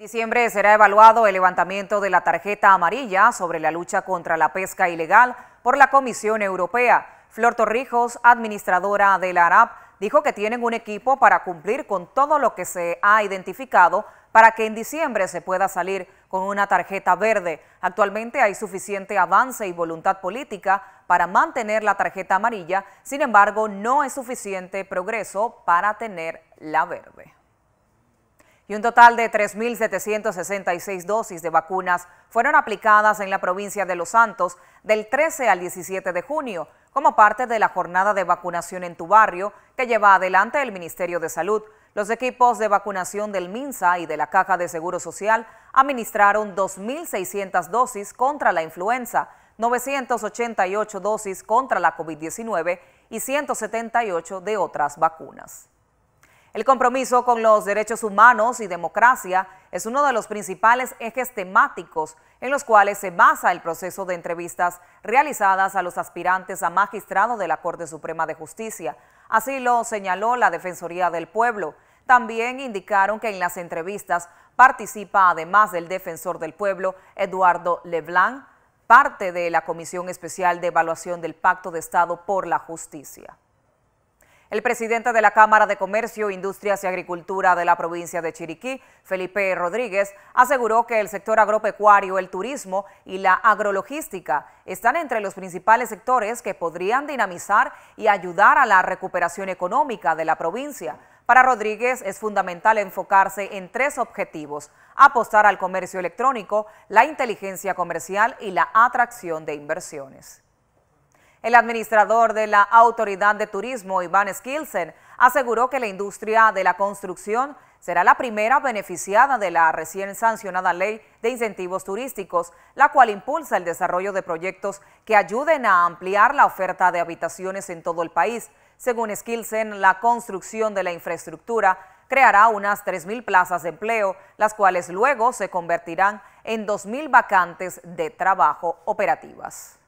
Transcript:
Diciembre será evaluado el levantamiento de la tarjeta amarilla sobre la lucha contra la pesca ilegal por la Comisión Europea. Flor Torrijos, administradora de la ARAP, dijo que tienen un equipo para cumplir con todo lo que se ha identificado para que en diciembre se pueda salir con una tarjeta verde. Actualmente hay suficiente avance y voluntad política para mantener la tarjeta amarilla, sin embargo no es suficiente progreso para tener la verde y un total de 3.766 dosis de vacunas fueron aplicadas en la provincia de Los Santos del 13 al 17 de junio como parte de la jornada de vacunación en tu barrio que lleva adelante el Ministerio de Salud. Los equipos de vacunación del MINSA y de la Caja de Seguro Social administraron 2.600 dosis contra la influenza, 988 dosis contra la COVID-19 y 178 de otras vacunas. El compromiso con los derechos humanos y democracia es uno de los principales ejes temáticos en los cuales se basa el proceso de entrevistas realizadas a los aspirantes a magistrado de la Corte Suprema de Justicia. Así lo señaló la Defensoría del Pueblo. También indicaron que en las entrevistas participa, además del defensor del pueblo, Eduardo Leblanc, parte de la Comisión Especial de Evaluación del Pacto de Estado por la Justicia. El presidente de la Cámara de Comercio, Industrias y Agricultura de la provincia de Chiriquí, Felipe Rodríguez, aseguró que el sector agropecuario, el turismo y la agrologística están entre los principales sectores que podrían dinamizar y ayudar a la recuperación económica de la provincia. Para Rodríguez es fundamental enfocarse en tres objetivos, apostar al comercio electrónico, la inteligencia comercial y la atracción de inversiones. El administrador de la Autoridad de Turismo, Iván Skilsen, aseguró que la industria de la construcción será la primera beneficiada de la recién sancionada ley de incentivos turísticos, la cual impulsa el desarrollo de proyectos que ayuden a ampliar la oferta de habitaciones en todo el país. Según Skilsen, la construcción de la infraestructura creará unas 3.000 plazas de empleo, las cuales luego se convertirán en 2.000 vacantes de trabajo operativas.